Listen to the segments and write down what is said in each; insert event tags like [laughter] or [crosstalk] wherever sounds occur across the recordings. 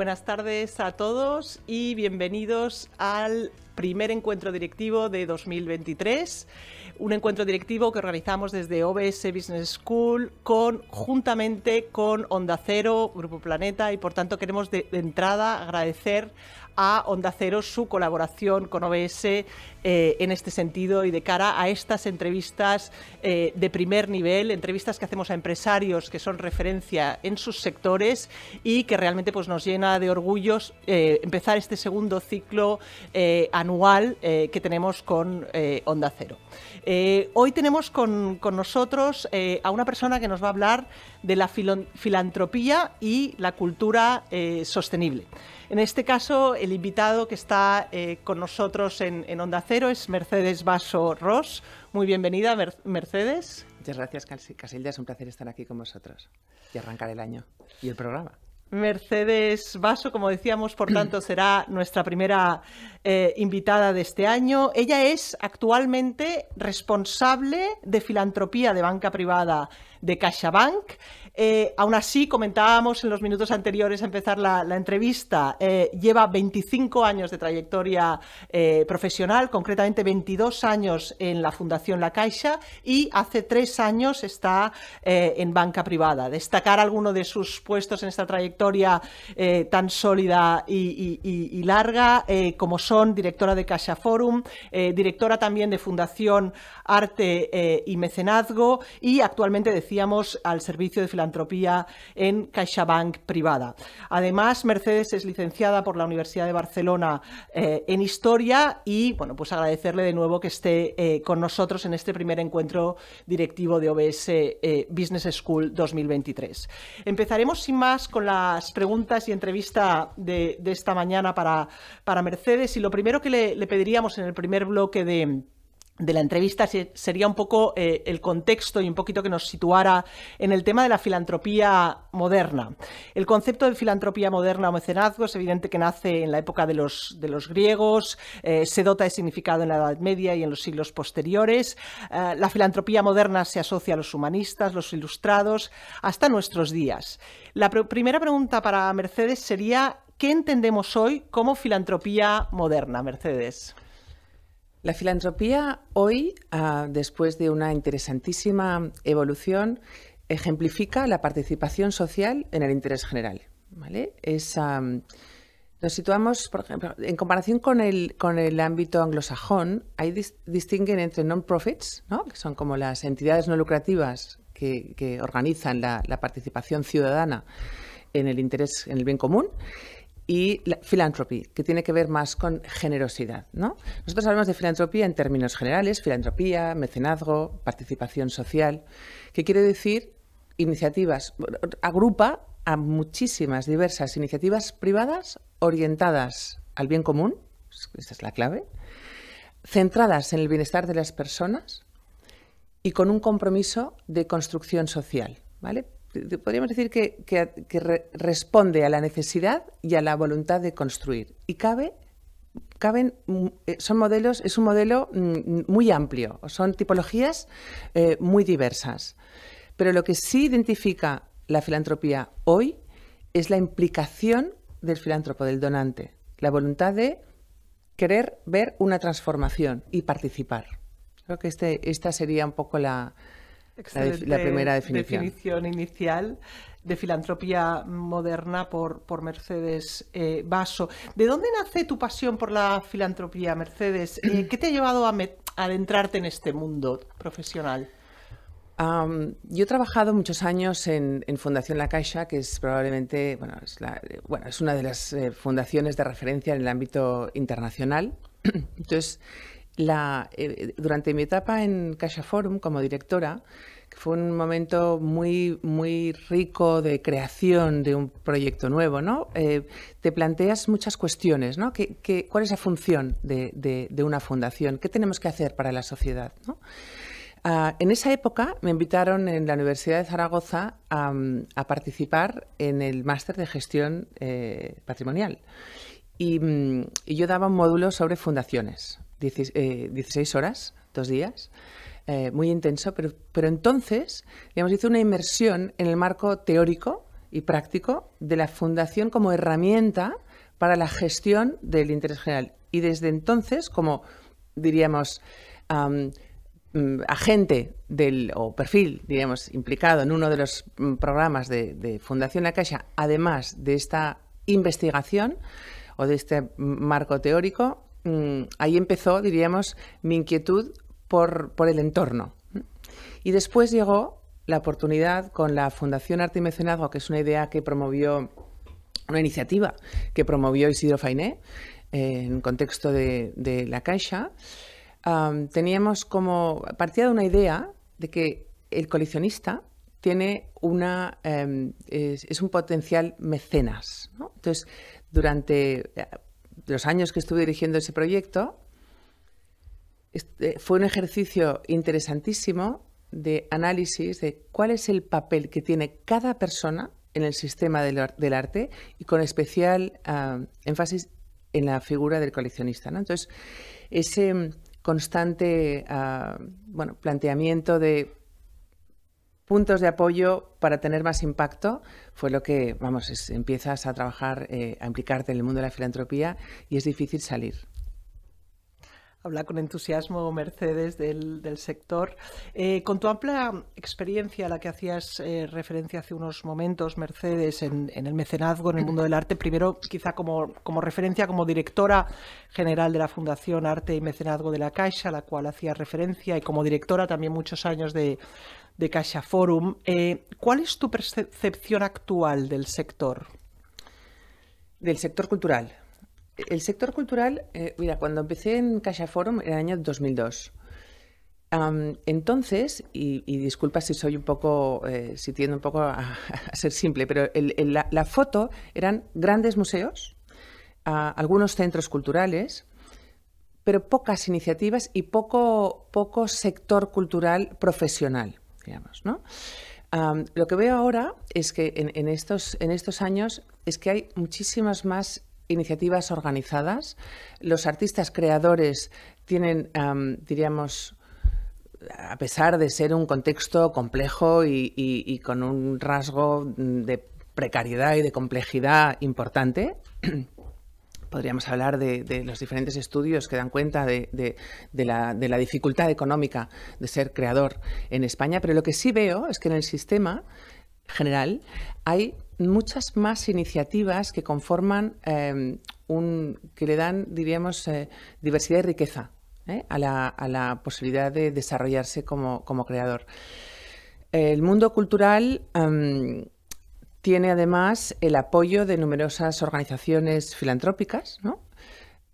buenas tardes a todos y bienvenidos al primer encuentro directivo de 2023, un encuentro directivo que organizamos desde OBS Business School con, juntamente con Onda Cero, Grupo Planeta y por tanto queremos de, entrada agradecer a Onda Cero su colaboración con OBS eh, en este sentido y de cara a estas entrevistas eh, de primer nivel, entrevistas que hacemos a empresarios que son referencia en sus sectores y que realmente pues, nos llena de orgullos eh, empezar este segundo ciclo a anual eh, que tenemos con eh, Onda Cero. Eh, hoy tenemos con, nosotros a una persona que nos va a hablar de la filantropía y la cultura sostenible. En este caso, el invitado que está con nosotros en, Onda Cero es Mercedes Vaso Ross. Muy bienvenida, Mercedes. Muchas gracias, Casilda. Es un placer estar aquí con vosotros y arrancar el año y el programa. Mercedes Vaso, como decíamos, por tanto, [clears throat] será nuestra primera eh, invitada de este año. Ella es actualmente responsable de filantropía de banca privada de CaixaBank. Eh, aún así, comentábamos en los minutos anteriores a empezar la, entrevista, eh, lleva 25 años de trayectoria eh, profesional, concretamente 22 años en la Fundación La Caixa y hace tres años está en banca privada. Destacar alguno de sus puestos en esta trayectoria tan sólida y, y larga, como son directora de Caixa Forum, directora también de Fundación Arte y Mecenazgo y actualmente, decíamos, al servicio de filantropía Antropía en CaixaBank privada. Además, Mercedes es licenciada por la Universidad de Barcelona eh, en Historia y, bueno, pues agradecerle de nuevo que esté eh, con nosotros en este primer encuentro directivo de OBS eh, Business School 2023. Empezaremos, sin más, con las preguntas y entrevista de, esta mañana para, para Mercedes y lo primero que le pediríamos en el primer bloque de de la entrevista sería un poco eh, el contexto y un poquito que nos situara en el tema de la filantropía moderna. El concepto de filantropía moderna o mecenazgo es evidente que nace en la época de los, griegos, eh, se dota de significado en la Edad Media y en los siglos posteriores. Eh, la filantropía moderna se asocia a los humanistas, los ilustrados, hasta nuestros días. La primera pregunta para Mercedes sería, ¿qué entendemos hoy como filantropía moderna, Mercedes? La filantropía hoy, ah, después de una interesantísima evolución, ejemplifica la participación social en el interés general. ¿vale? Ah, nos situamos, por ejemplo, en comparación con el, con el ámbito anglosajón, ahí distinguen entre non-profits, que son como las entidades no lucrativas que, organizan la participación ciudadana en el interés, en el bien común, y la que tiene que ver más con generosidad. ¿no? Nosotros hablamos de filantropía en términos generales, filantropía, mecenazgo, participación social, que quiere decir iniciativas, agrupa a muchísimas diversas iniciativas privadas orientadas al bien común, esa es la clave, centradas en el bienestar de las personas y con un compromiso de construcción social. ¿vale? podríamos decir que, responde a la necesidad y a la voluntad de construir. Y cabe, caben, mm, eh, son modelos, es un modelo mm, muy amplio, son tipologías eh, muy diversas. Pero lo que sí identifica la filantropía hoy es la implicación del filántropo, del donante, la voluntad de querer ver una transformación y participar. Creo que este, esta sería un poco la, la, primera definición. definición. inicial de filantropía moderna por, por Mercedes Vaso. Eh, ¿De dónde nace tu pasión por la filantropía, Mercedes? Eh, ¿Qué te ha llevado a, adentrarte en este mundo profesional? yo he trabajado muchos años en, Fundación La Caixa, que es probablemente, bueno, es, eh, bueno, es una de las fundaciones de referencia en el ámbito internacional. [clears throat] Entonces, la, durante mi etapa en Caixa Forum como directora, fue un momento muy, muy rico de creación de un proyecto nuevo, ¿no? Eh, te planteas muchas cuestiones, ¿no? cuál es la función de, una fundación? ¿Qué tenemos que hacer para la sociedad? Ah, en esa época me invitaron en la Universidad de Zaragoza a, participar en el máster de gestión eh, patrimonial. Y, yo daba un módulo sobre fundaciones, 16 eh, horas, dos días. Eh, muy intenso, pero, pero entonces, hizo una inmersión en el marco teórico y práctico de la fundación como herramienta para la gestión del interés general. Y desde entonces, como diríamos, mm, agente del, o perfil, diríamos, implicado en uno de los mm, programas de, de, Fundación La Caixa, además de esta investigación o de este marco teórico, mm, ahí empezó, diríamos, mi inquietud por, el entorno. Y después llegó la oportunidad con la Fundación Arte y Mecenazgo, que es una idea que promovió, una iniciativa que promovió Isidro Fainé en eh, en contexto de, la Caixa. teníamos como, partía de una idea de que el coleccionista tiene una, em, es, un potencial mecenas. Entonces, durante eh, los años que estuve dirigiendo ese proyecto, este, fue un ejercicio interesantísimo de análisis de cuál es el papel que tiene cada persona en el sistema del, arte y con especial ah, énfasis en la figura del coleccionista. Entonces, ese constante ah, bueno, planteamiento de puntos de apoyo para tener más impacto fue lo que, vamos, empiezas a trabajar, eh, a implicarte en el mundo de la filantropía y es difícil salir habla con entusiasmo Mercedes del, sector. Eh, con tu amplia experiencia, a la que hacías eh, referencia hace unos momentos, Mercedes, en, el mecenazgo, en el mundo del arte, primero quizá como, referencia como directora general de la Fundación Arte y Mecenazgo de la Caixa, a la cual hacías referencia, y como directora también muchos años de, de Caixa Forum. Eh, ¿Cuál es tu percepción actual del sector? Del sector cultural el sector cultural, eh, mira, cuando empecé en Caixa Forum en el año 2002, entonces, y, disculpa si soy un poco, eh, si tiendo un poco a, ser simple, pero la, foto eran grandes museos, algunos centros culturales, pero pocas iniciativas y poco, poco sector cultural profesional, digamos, lo que veo ahora es que en, estos, en estos años es que hay muchísimas más iniciativas organizadas. Los artistas creadores tienen, diríamos, a pesar de ser un contexto complejo y, con un rasgo de precariedad y de complejidad importante, [clears throat] podríamos hablar de, los diferentes estudios que dan cuenta de, la, dificultad económica de ser creador en España, pero lo que sí veo es que en el sistema general hay muchas más iniciativas que conforman em, un, que le dan, diríamos, eh, diversidad y riqueza ¿eh? a la, posibilidad de desarrollarse como, creador. El mundo cultural em, tiene además el apoyo de numerosas organizaciones filantrópicas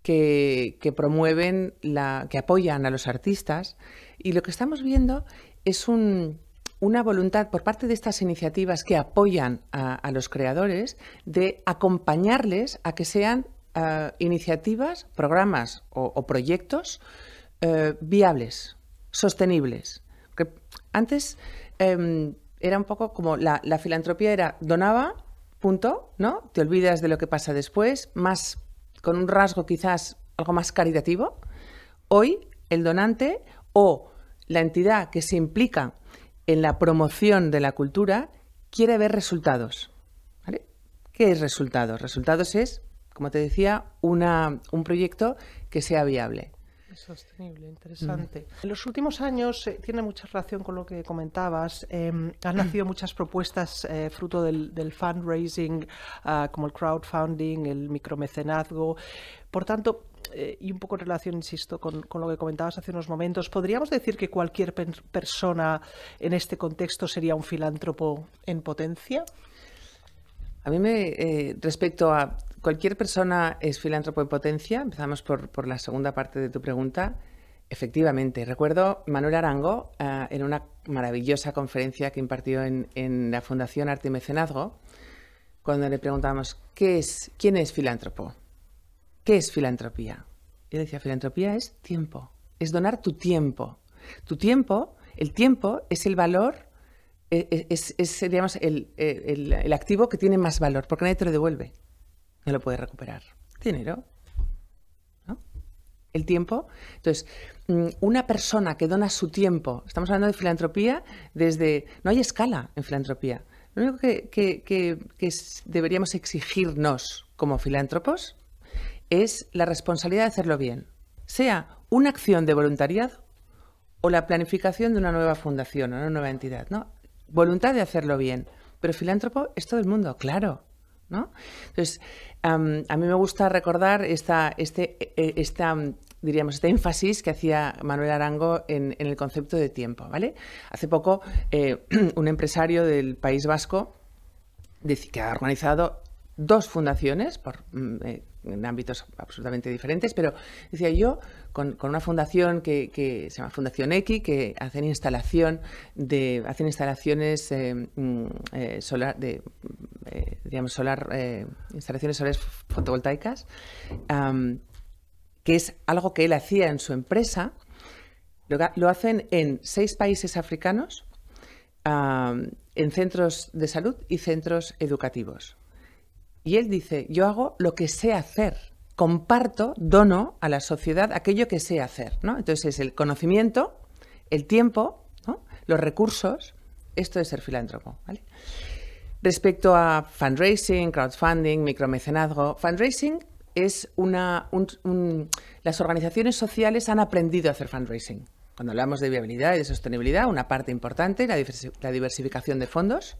que, que, promueven, la, que apoyan a los artistas. Y lo que estamos viendo es un, una voluntad por parte de estas iniciativas que apoyan a, los creadores de acompañarles a que sean eh, iniciativas, programas o, proyectos eh, viables, sostenibles. Que antes em, era un poco como la, la filantropía era donaba, punto, ¿no? Te olvidas de lo que pasa después, más con un rasgo quizás algo más caritativo. Hoy el donante o la entidad que se implica en la promoción de la cultura quiere ver resultados. ¿Qué es resultados? Resultados es, como te decía, una, un proyecto que sea viable. Sostenible, interesante. En los últimos años eh, tiene mucha relación con lo que comentabas. Em, han [clears throat] nacido muchas propuestas eh, fruto del, fundraising, ah, como el crowdfunding, el micromecenazgo. Por tanto, eh, y un poco en relación, insisto, con, lo que comentabas hace unos momentos, ¿podríamos decir que cualquier persona en este contexto sería un filántropo en potencia? A mí me, eh, respecto a cualquier persona es filántropo en potencia, empezamos por, la segunda parte de tu pregunta. Efectivamente, recuerdo Manuel Arango eh, en una maravillosa conferencia que impartió en, la Fundación Arte y Mecenazgo, cuando le preguntábamos ¿qué es, quién es filántropo, qué es filantropía. Yo decía, filantropía es tiempo, es donar tu tiempo. Tu tiempo, el tiempo es el valor, e, e, es, digamos, e, el, activo que tiene más valor, porque nadie te lo devuelve, no lo puede recuperar. Dinero. ¿no? El tiempo. Entonces, mm, una persona que dona su tiempo, estamos hablando de filantropía desde... No hay escala en filantropía. Lo único que deberíamos exigirnos como filántropos es la responsabilidad de hacerlo bien, sea una acción de voluntariado o la planificación de una nueva fundación o una nueva entidad, ¿no? Voluntad de hacerlo bien, pero filántropo es todo el mundo, claro, Entonces, a mí me gusta recordar esta, este, e, e, esta, diríamos, este énfasis que hacía Manuel Arango en, el concepto de tiempo, ¿vale? Hace poco, eh, [clears throat] un empresario del País Vasco que ha organizado dos fundaciones por, mm, eh, en ámbitos absolutamente diferentes, pero decía yo, con, una fundación que, se llama Fundación X, que hacen instalación de hacen instalaciones eh, mm, eh, solar de digamos solar instalaciones solares fotovoltaicas, que es algo que él hacía en su empresa. Lo, hacen en seis países africanos, en centros de salud y centros educativos. Y él dice, yo hago lo que sé hacer, comparto, dono a la sociedad aquello que sé hacer. ¿no? Entonces es el conocimiento, el tiempo, los recursos, esto es ser filántropo. Respecto a fundraising, crowdfunding, micromecenazgo, fundraising es una... las organizaciones sociales han aprendido a hacer fundraising. Cuando hablamos de viabilidad y de sostenibilidad, una parte importante, es la diversificación de fondos,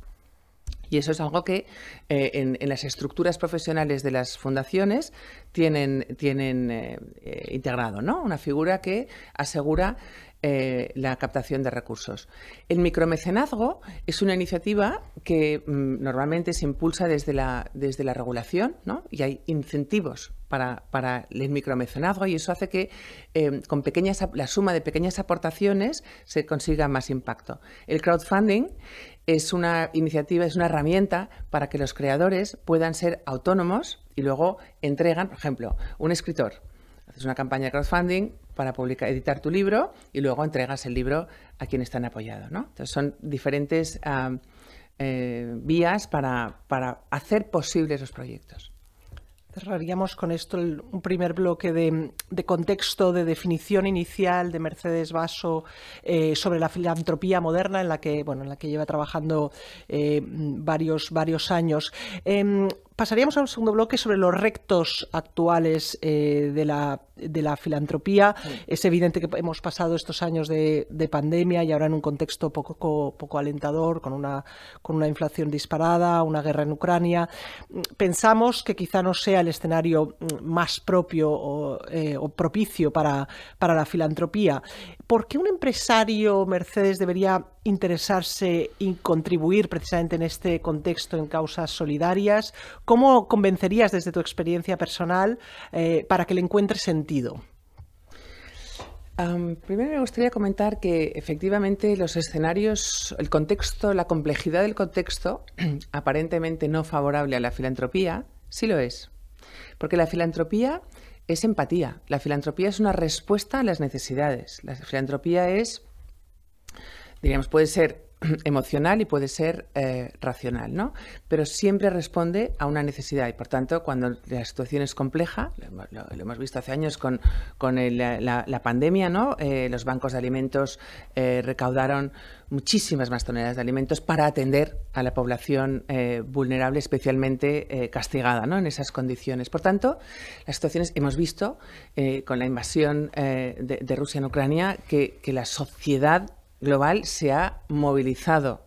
y eso es algo que eh, en, las estructuras profesionales de las fundaciones tienen, tienen eh, eh, integrado, ¿no? Una figura que asegura eh, la captación de recursos. El micromecenazgo es una iniciativa que mm, normalmente se impulsa desde la, desde la regulación ¿no? y hay incentivos para, para, el micromecenazgo y eso hace que eh, con pequeñas, la suma de pequeñas aportaciones se consiga más impacto. El crowdfunding es una iniciativa, es una herramienta para que los creadores puedan ser autónomos y luego entregan, por ejemplo, un escritor. Haces una campaña de crowdfunding, para publicar, editar tu libro y luego entregas el libro a quien están apoyado. ¿no? son diferentes eh, vías para, hacer posibles los proyectos. Cerraríamos con esto un primer bloque de, contexto, de definición inicial de Mercedes Vaso eh, sobre la filantropía moderna en la que, bueno, en la que lleva trabajando eh, varios, varios años. Em, pasaríamos a un segundo bloque sobre los rectos actuales eh, de, la, filantropía. Es evidente que hemos pasado estos años de, pandemia y ahora en un contexto poco, poco alentador, con una, con una inflación disparada, una guerra en Ucrania. Pensamos que quizá no sea el escenario mm, más propio eh, o, propicio para, para la filantropía. ¿Por qué un empresario, Mercedes, debería interesarse y contribuir precisamente en este contexto en causas solidarias? ¿Cómo convencerías desde tu experiencia personal eh, para que le encuentre sentido? primero me gustaría comentar que efectivamente los escenarios, el contexto, la complejidad del contexto, [clears throat] aparentemente no favorable a la filantropía, sí lo es. Porque la filantropía es empatía. La filantropía es una respuesta a las necesidades. La filantropía es, diríamos, puede ser [clears throat] emocional y puede ser eh, racional, ¿no? Pero siempre responde a una necesidad y, por tanto, cuando la situación es compleja, lo, hemos visto hace años con, con la, pandemia, ¿no? Eh, los bancos de alimentos eh, recaudaron muchísimas más toneladas de alimentos para atender a la población vulnerable, especialmente castigada, ¿no? En esas condiciones. Por tanto, las situaciones hemos visto con la invasión de, Rusia en Ucrania que, que la sociedad global se ha movilizado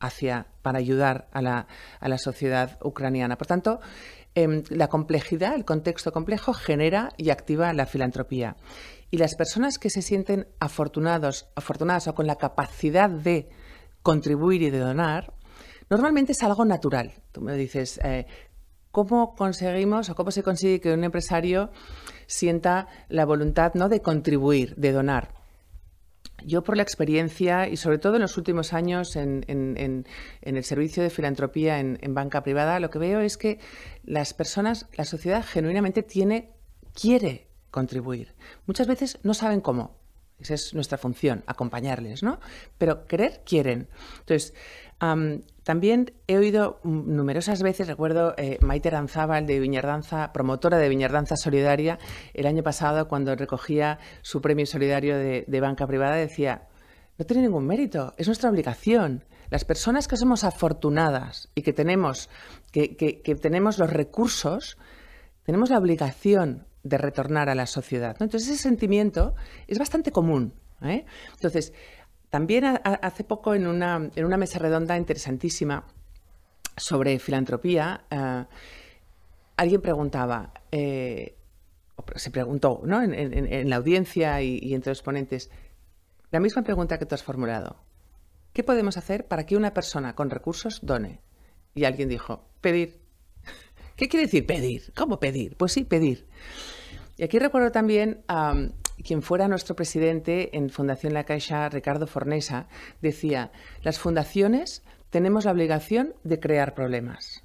hacia, para ayudar a la, sociedad ucraniana. Por tanto, em, la complejidad, el contexto complejo, genera y activa la filantropía. Y las personas que se sienten afortunados, afortunadas o con la capacidad de contribuir y de donar, normalmente es algo natural. Tú me dices, eh, ¿cómo conseguimos o cómo se consigue que un empresario sienta la voluntad ¿no? de contribuir, de donar? Yo por la experiencia y sobre todo en los últimos años en, el servicio de filantropía en, banca privada, lo que veo es que las personas, la sociedad genuinamente tiene, quiere contribuir. Muchas veces no saben cómo. Esa es nuestra función, acompañarles, ¿no? Pero querer quieren. Entonces, también he oído numerosas veces, recuerdo eh, Maite Ranzábal de Viñardanza, promotora de Viñardanza Solidaria, el año pasado cuando recogía su premio solidario de, banca privada decía, no tiene ningún mérito, es nuestra obligación. Las personas que somos afortunadas y que tenemos, que, tenemos los recursos, tenemos la obligación de retornar a la sociedad. Entonces ese sentimiento es bastante común. ¿eh? Entonces, también hace poco en una, en una, mesa redonda interesantísima sobre filantropía, eh, alguien preguntaba, eh, se preguntó ¿no? en, la audiencia y, entre los ponentes, la misma pregunta que tú has formulado. ¿Qué podemos hacer para que una persona con recursos done? Y alguien dijo, pedir. [laughs] ¿Qué quiere decir pedir? ¿Cómo pedir? Pues sí, pedir. Y aquí recuerdo también quien fuera nuestro presidente en Fundación La Caixa, Ricardo Fornesa, decía, las fundaciones tenemos la obligación de crear problemas.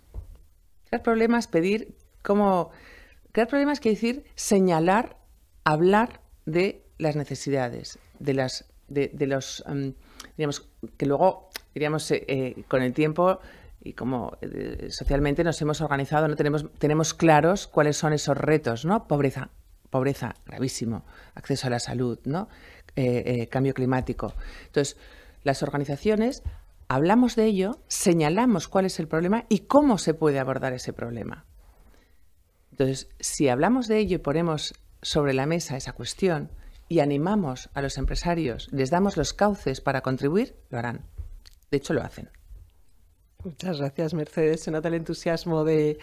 Crear problemas, pedir como Crear problemas quiere decir señalar, hablar de las necesidades, de las... De, los, em, digamos, que luego, diríamos, eh, eh, con el tiempo y como eh, socialmente nos hemos organizado, no tenemos, tenemos claros cuáles son esos retos, ¿no? Pobreza, pobreza, gravísimo, acceso a la salud, ¿no? Eh, eh, cambio climático. Entonces, las organizaciones hablamos de ello, señalamos cuál es el problema y cómo se puede abordar ese problema. Entonces, si hablamos de ello y ponemos sobre la mesa esa cuestión y animamos a los empresarios, les damos los cauces para contribuir, lo harán. De hecho, lo hacen. Muchas gracias, Mercedes. Se nota el entusiasmo de,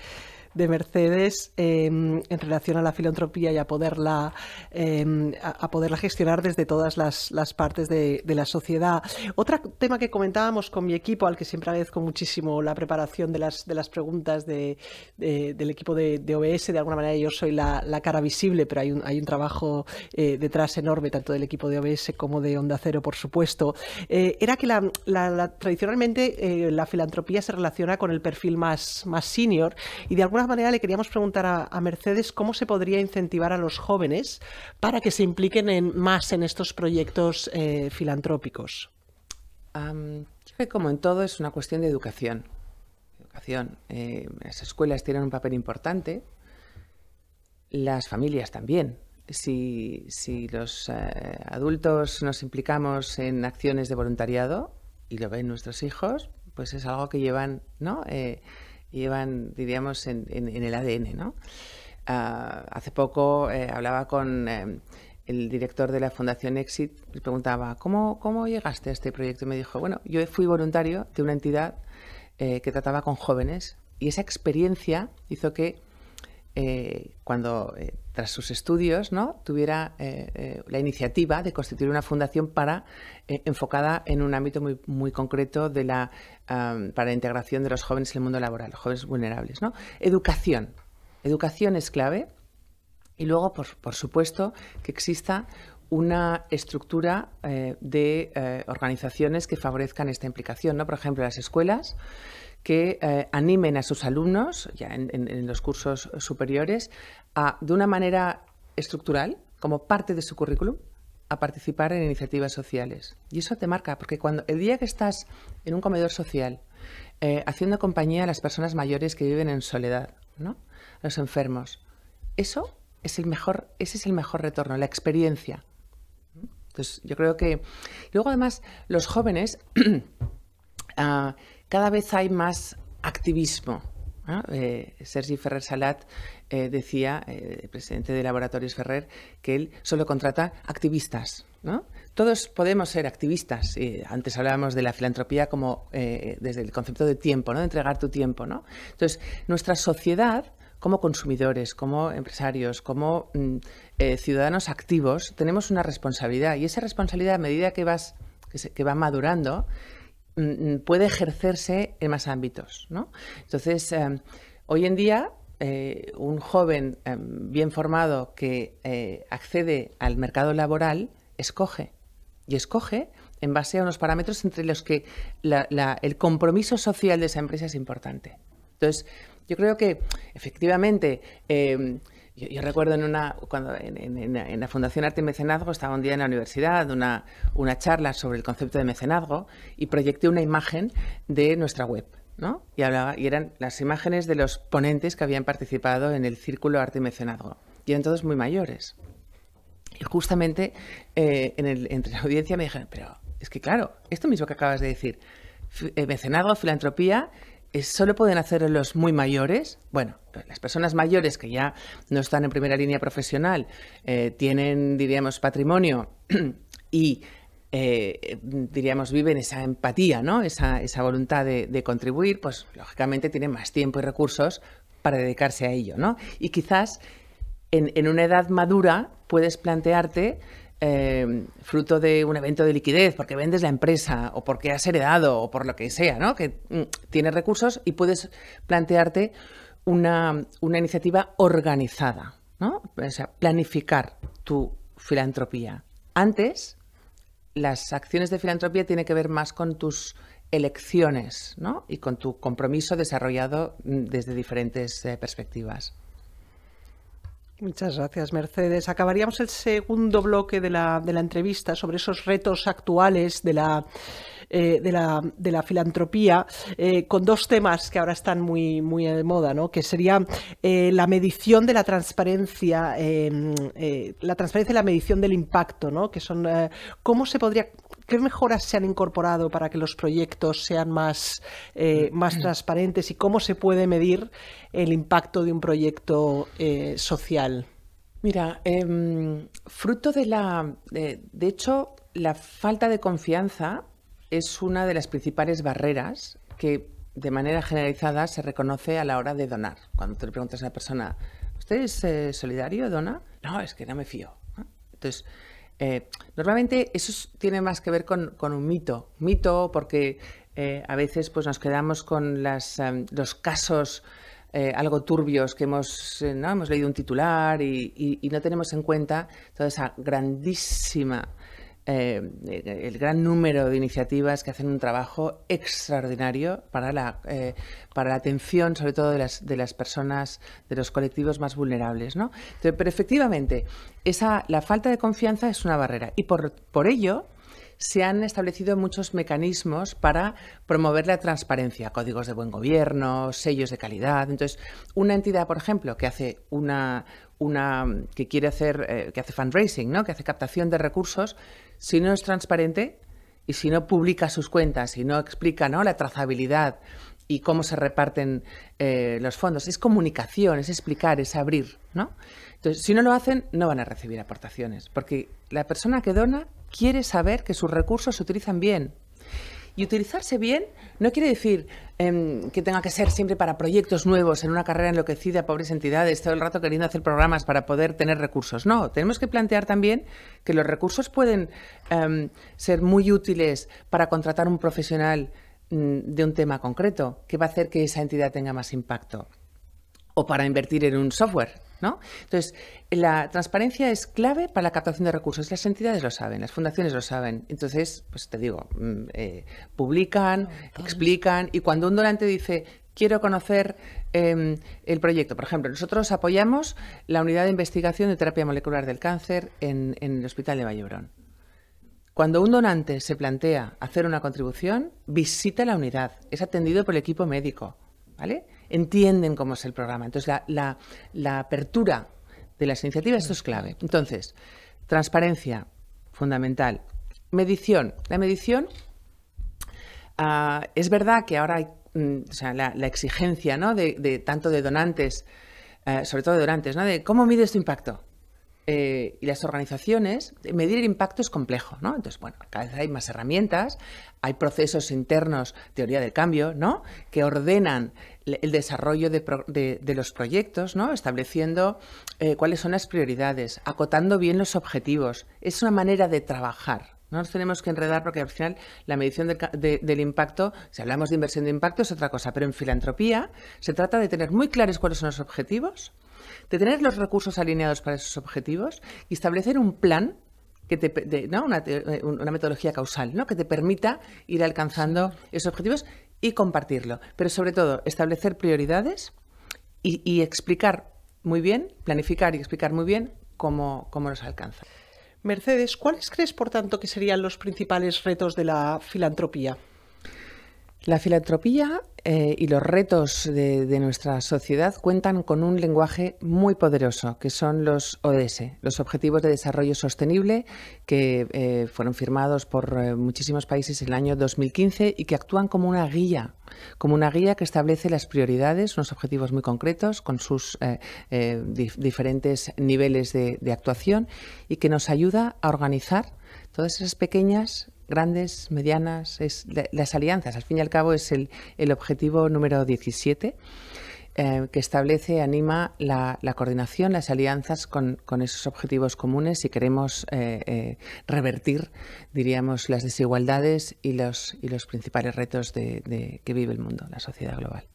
de Mercedes em, en relación a la filantropía y a poderla, em, a, poderla gestionar desde todas las, partes de, la sociedad. Otro tema que comentábamos con mi equipo, al que siempre agradezco muchísimo la preparación de las, de las preguntas del equipo de, OBS, de alguna manera yo soy la, cara visible, pero hay un, hay un trabajo eh, detrás enorme, tanto del equipo de OBS como de Onda Cero, por supuesto, eh, era que tradicionalmente eh, la filantropía se relaciona con el perfil más, más senior y de alguna manera le queríamos preguntar a, Mercedes cómo se podría incentivar a los jóvenes para que se impliquen más en estos proyectos eh, filantrópicos. creo que como en todo es una cuestión de educación. educación. Eh, las escuelas tienen un papel importante, las familias también. Si, los eh, adultos nos implicamos en acciones de voluntariado y lo ven nuestros hijos, pues es algo que llevan, ¿no? Eh, llevan, diríamos, en, el ADN. ¿no? Ah, hace poco eh, hablaba con em, el director de la Fundación Exit, le preguntaba, ¿cómo, llegaste a este proyecto? Y me dijo, bueno, yo fui voluntario de una entidad eh, que trataba con jóvenes y esa experiencia hizo que eh, cuando eh, tras sus estudios ¿no? tuviera eh, la iniciativa de constituir una fundación para enfocada en un ámbito muy, muy concreto de la, para la integración de los jóvenes en el mundo laboral, jóvenes vulnerables. ¿no? Educación. Educación es clave y luego, por, supuesto, que exista una estructura de organizaciones que favorezcan esta implicación. ¿no? Por ejemplo, las escuelas que eh, animen a sus alumnos, ya en, los cursos superiores, a, de una manera estructural, como parte de su currículum, a participar en iniciativas sociales. Y eso te marca, porque cuando el día que estás en un comedor social, eh, haciendo compañía a las personas mayores que viven en soledad, ¿no? los enfermos, eso es el mejor, ese es el mejor retorno, la experiencia. Entonces, yo creo que. Luego, además, los jóvenes. [clears throat] Ah, cada vez hay más activismo. Eh, Sergi Ferrer Salat eh, decía, eh, presidente de Laboratorios Ferrer, que él solo contrata activistas. Todos podemos ser activistas. antes hablábamos de la filantropía como desde el concepto de tiempo, ¿no? de entregar tu tiempo. ¿no? Entonces, nuestra sociedad como consumidores, como empresarios, como mm, ciudadanos activos, tenemos una responsabilidad y esa responsabilidad a medida que vas que va madurando Mm, mm, puede ejercerse en más ámbitos. Entonces, em, hoy en día, eh, un joven em, bien formado que eh, accede al mercado laboral escoge y escoge en base a unos parámetros entre los que el compromiso social de esa empresa es importante. Entonces, yo creo que efectivamente em, yo, recuerdo en una, cuando en, la Fundación Arte y Mecenazgo estaba un día en la universidad, una, una charla sobre el concepto de mecenazgo y proyecté una imagen de nuestra web. ¿no? Y, hablaba, y eran las imágenes de los ponentes que habían participado en el Círculo Arte y Mecenazgo. Y eran todos muy mayores. Y justamente eh, entre la audiencia me dijeron, pero es que claro, esto mismo que acabas de decir, eh, mecenazgo, filantropía eh, solo pueden hacer los muy mayores. Bueno, las personas mayores que ya no están en primera línea profesional, eh, tienen, diríamos, patrimonio [clears throat] y eh, diríamos, viven esa empatía, ¿no? Esa, voluntad de, contribuir, pues lógicamente tienen más tiempo y recursos para dedicarse a ello, ¿no? Y quizás en una edad madura puedes plantearte Em, fruto de un evento de liquidez, porque vendes la empresa o porque has heredado o por lo que sea, ¿no? que mm, tienes recursos y puedes plantearte una, iniciativa organizada, ¿no? o sea, planificar tu filantropía. Antes, las acciones de filantropía tienen que ver más con tus elecciones y con tu compromiso desarrollado mm, desde diferentes eh, perspectivas. Muchas gracias, Mercedes. Acabaríamos el segundo bloque de la, de la entrevista sobre esos retos actuales de la eh, de, la, filantropía eh, con dos temas que ahora están muy, muy de moda, que sería eh, la medición de la transparencia, em, la transparencia y la medición del impacto, ¿no? que son cómo se podría ¿Qué mejoras se han incorporado para que los proyectos sean más, más transparentes y cómo se puede medir el impacto de un proyecto social? Mira, em, fruto de la... de, hecho, la falta de confianza es una de las principales barreras que de manera generalizada se reconoce a la hora de donar. Cuando te le preguntas a una persona, ¿usted es eh, solidario, dona? No, es que no me fío. Entonces, eh, normalmente eso tiene más que ver con, un mito. Mito porque eh, a veces pues, nos quedamos con las, em, los casos algo turbios que hemos, ¿no? hemos leído un titular y, no tenemos en cuenta toda esa grandísima eh, el gran número de iniciativas que hacen un trabajo extraordinario para la, eh, para la atención, sobre todo de las, de las personas, de los colectivos más vulnerables. ¿no? pero efectivamente, esa, la falta de confianza es una barrera y por, por ello se han establecido muchos mecanismos para promover la transparencia, códigos de buen gobierno, sellos de calidad. Entonces, una entidad, por ejemplo, que hace una, que quiere hacer, eh, que hace fundraising, ¿no? que hace captación de recursos, si no es transparente y si no publica sus cuentas, y no explica ¿no? la trazabilidad y cómo se reparten eh, los fondos. Es comunicación, es explicar, es abrir, ¿no? Entonces, si no lo hacen, no van a recibir aportaciones, porque la persona que dona quiere saber que sus recursos se utilizan bien. Y utilizarse bien no quiere decir em, que tenga que ser siempre para proyectos nuevos, en una carrera enloquecida, pobres entidades, todo el rato queriendo hacer programas para poder tener recursos. No, tenemos que plantear también que los recursos pueden em, ser muy útiles para contratar un profesional mm, de un tema concreto, que va a hacer que esa entidad tenga más impacto o para invertir en un software entonces, la transparencia es clave para la captación de recursos. Las entidades lo saben, las fundaciones lo saben. Entonces, pues te digo, mm, eh, publican, explican y cuando un donante dice quiero conocer em, el proyecto. Por ejemplo, nosotros apoyamos la unidad de investigación de terapia molecular del cáncer en, en el Hospital de Vallebrón. Cuando un donante se plantea hacer una contribución, visita la unidad, es atendido por el equipo médico, ¿vale? entienden cómo es el programa. Entonces, la, apertura de las iniciativas, esto es clave. Entonces, transparencia, fundamental. Medición. La medición, ah, es verdad que ahora hay mm, la, exigencia de, tanto de donantes, ah, sobre todo de donantes, ¿no? de cómo mide este impacto. Eh, y las organizaciones, medir el impacto es complejo, ¿no? Entonces, bueno, cada vez hay más herramientas, hay procesos internos, teoría del cambio, ¿no? Que ordenan el desarrollo de, los proyectos, ¿no? estableciendo eh, cuáles son las prioridades, acotando bien los objetivos. Es una manera de trabajar. No nos tenemos que enredar porque al final la medición del, impacto, si hablamos de inversión de impacto, es otra cosa, pero en filantropía se trata de tener muy claros cuáles son los objetivos, de tener los recursos alineados para esos objetivos y establecer un plan. Que te, ¿no? una, eh, una, metodología causal ¿no? que te permita ir alcanzando esos objetivos y compartirlo. Pero sobre todo, establecer prioridades y, explicar muy bien, planificar y explicar muy bien cómo, cómo los alcanza. Mercedes, ¿cuáles crees, por tanto, que serían los principales retos de la filantropía? La filantropía eh, y los retos de, nuestra sociedad cuentan con un lenguaje muy poderoso, que son los ODS, los Objetivos de Desarrollo Sostenible, que eh, fueron firmados por eh, muchísimos países en el año 2015 y que actúan como una guía, como una guía que establece las prioridades, unos objetivos muy concretos con sus diferentes niveles de, de actuación y que nos ayuda a organizar todas esas pequeñas grandes, medianas, es las alianzas, al fin y al cabo es el, el objetivo número 17 eh, que establece, anima la, coordinación, las alianzas con, esos objetivos comunes si queremos eh, eh, revertir, diríamos, las desigualdades y los, y los principales retos de, que vive el mundo, la sociedad global.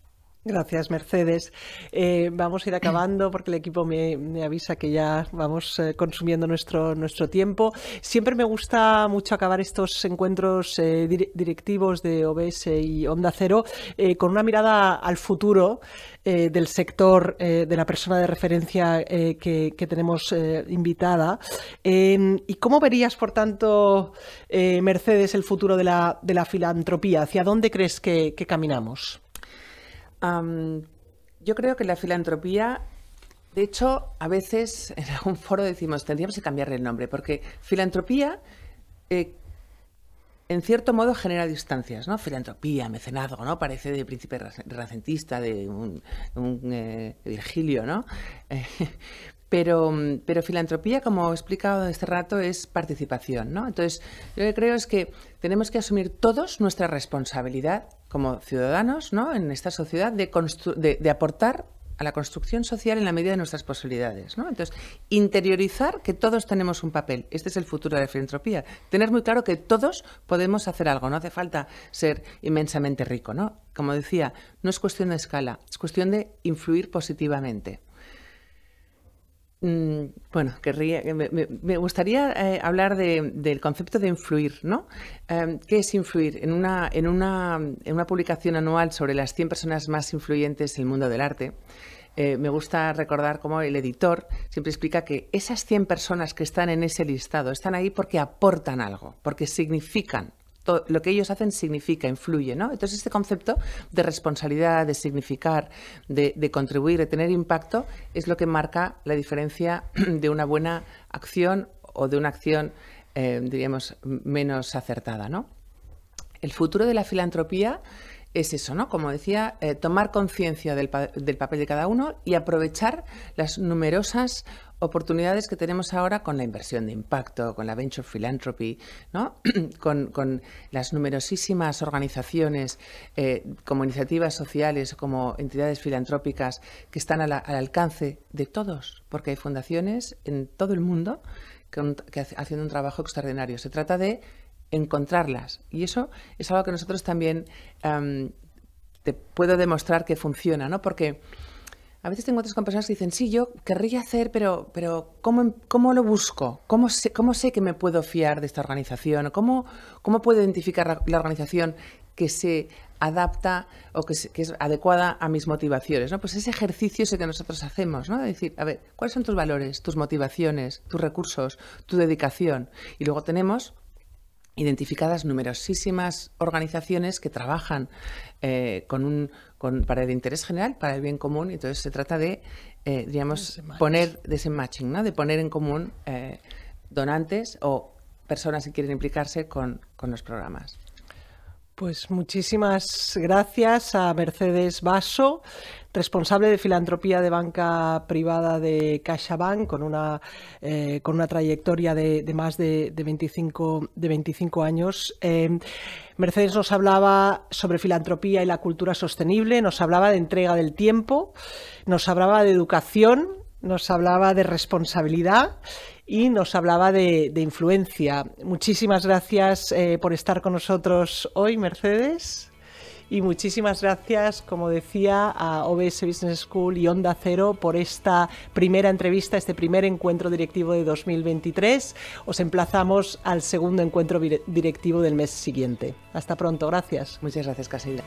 Gracias, Mercedes. Eh, vamos a ir acabando porque el equipo me, avisa que ya vamos eh, consumiendo nuestro, nuestro tiempo. Siempre me gusta mucho acabar estos encuentros eh, directivos de OBS y Onda Cero con una mirada al futuro del sector, de la persona de referencia que, tenemos invitada. ¿Y cómo verías, por tanto, Mercedes, el futuro de la, filantropía? ¿Hacia dónde crees que caminamos? yo creo que la filantropía, de hecho, a veces [laughs] en algún foro decimos, tendríamos que cambiarle el nombre, porque filantropía... Eh, en cierto modo genera distancias, ¿no? Filantropía, mecenazgo, ¿no? Parece de príncipe renacentista, de un, eh, Virgilio, ¿no? [laughs] Eh, Mm, pero, filantropía, como he explicado este rato, es participación. ¿no? Entonces, yo lo que creo es que tenemos que asumir todos nuestra responsabilidad como ciudadanos ¿no? en esta sociedad de, aportar a la construcción social en la medida de nuestras posibilidades. Entonces, interiorizar que todos tenemos un papel. Este es el futuro de la filantropía. Tener muy claro que todos podemos hacer algo. No hace falta ser inmensamente rico. ¿no? Como decía, no es cuestión de escala, es cuestión de influir positivamente. Mm, bueno, querría, eh, me, gustaría eh, hablar del concepto de influir, ¿no? Em, ¿Qué es influir? En una, en, una, en una publicación anual sobre las 100 personas más influyentes del mundo del arte, eh, me gusta recordar cómo el editor siempre explica que esas 100 personas que están en ese listado están ahí porque aportan algo, porque significan lo que ellos hacen significa, influye. Entonces, este concepto de responsabilidad, de significar, de, contribuir, de tener impacto, es lo que marca la diferencia [clears throat] de una buena acción o de una acción, eh, diríamos, menos acertada. ¿no? El futuro de la filantropía es eso, ¿no? Como decía, eh, tomar conciencia del, del, papel de cada uno y aprovechar las numerosas oportunidades que tenemos ahora con la inversión de impacto, con la venture philanthropy, ¿no? [clears throat] con, las numerosísimas organizaciones eh, como iniciativas sociales, como entidades filantrópicas que están al alcance de todos, porque hay fundaciones en todo el mundo que, que haciendo un trabajo extraordinario. Se trata de encontrarlas. Y eso es algo que nosotros también te puedo demostrar que funciona, ¿no? Porque a veces tengo otras con que dicen, sí, yo querría hacer, pero, pero ¿cómo, em, cómo lo busco? ¿Cómo sé, ¿Cómo sé que me puedo fiar de esta organización? ¿Cómo, cómo puedo identificar la, organización que se adapta o que, es adecuada a mis motivaciones? ¿no? Pues ese ejercicio es el que nosotros hacemos, ¿no? decir, a ver, ¿cuáles son tus valores, tus motivaciones, tus recursos, tu dedicación? Y luego tenemos identificadas numerosísimas organizaciones que trabajan eh, con un, con, para el interés general, para el bien común, y entonces se trata de, eh, diríamos, poner de ¿no? de poner en común eh, donantes o personas que quieren implicarse con, con los programas. Pues muchísimas gracias a Mercedes Basso, responsable de filantropía de banca privada de CaixaBank, con una, eh, con una trayectoria de, más de, 25, de años. Em, Mercedes nos hablaba sobre filantropía y la cultura sostenible, nos hablaba de entrega del tiempo, nos hablaba de educación, nos hablaba de responsabilidad y nos hablaba de, influencia. Muchísimas gracias eh, por estar con nosotros hoy, Mercedes. Y muchísimas gracias, como decía, a OBS Business School y Onda Cero por esta primera entrevista, este primer encuentro directivo de 2023. Os emplazamos al segundo encuentro directivo del mes siguiente. Hasta pronto, gracias. Muchas gracias, Casilda.